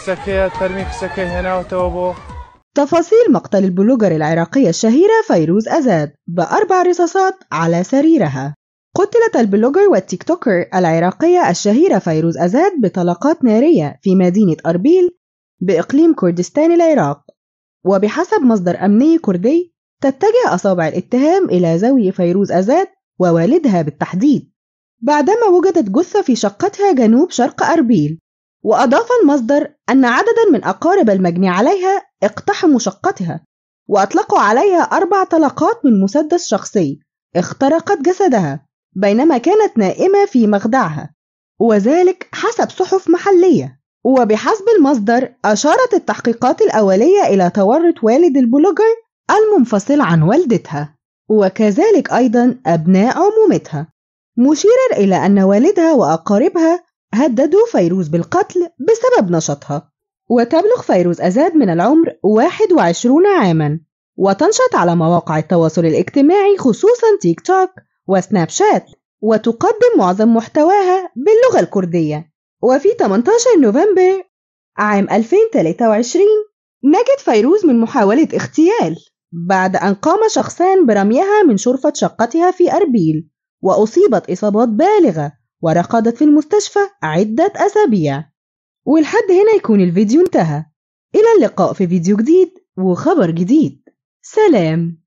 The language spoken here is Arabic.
قسەکەیە فەرمی قسەکە هنا وتوبو تفاصيل مقتل البلوجر العراقية الشهيرة فيروز أزاد بأربع رصاصات على سريرها قتلت البلوجر والتيك توكر العراقية الشهيرة فيروز أزاد بطلقات نارية في مدينة أربيل بإقليم كردستان العراق وبحسب مصدر أمني كردي تتجه أصابع الاتهام إلى زوي فيروز أزاد ووالدها بالتحديد بعدما وجدت جثة في شقتها جنوب شرق أربيل وأضاف المصدر أن عددا من أقارب المجني عليها اقتحموا شقتها وأطلقوا عليها أربع طلقات من مسدس شخصي اخترقت جسدها بينما كانت نائمة في مخدعها وذلك حسب صحف محلية وبحسب المصدر أشارت التحقيقات الأولية إلى تورط والد البلوجر المنفصل عن والدتها وكذلك أيضا أبناء عمومتها مشيرا إلى أن والدها وأقاربها هددوا فيروز بالقتل بسبب نشاطها وتبلغ فيروز أزاد من العمر 21 عاماً وتنشط على مواقع التواصل الاجتماعي خصوصاً تيك توك وسناب شات وتقدم معظم محتواها باللغة الكردية وفي 18 نوفمبر عام 2023 نجت فيروز من محاولة اغتيال بعد أن قام شخصان برميها من شرفة شقتها في أربيل وأصيبت إصابات بالغة ورقدت في المستشفى عدة أسابيع ولحد هنا يكون الفيديو انتهى إلى اللقاء في فيديو جديد وخبر جديد سلام